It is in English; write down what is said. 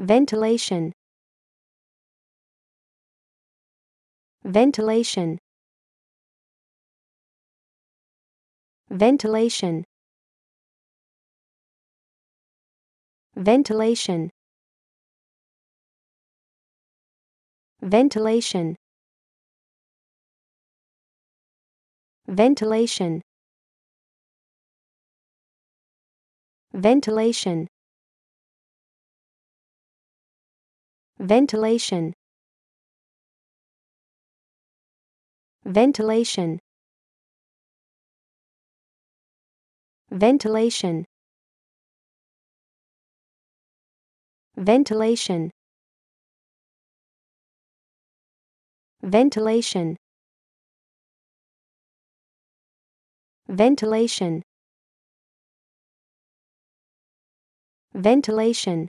ventilation ventilation ventilation ventilation ventilation ventilation ventilation ventilation ventilation ventilation ventilation ventilation ventilation ventilation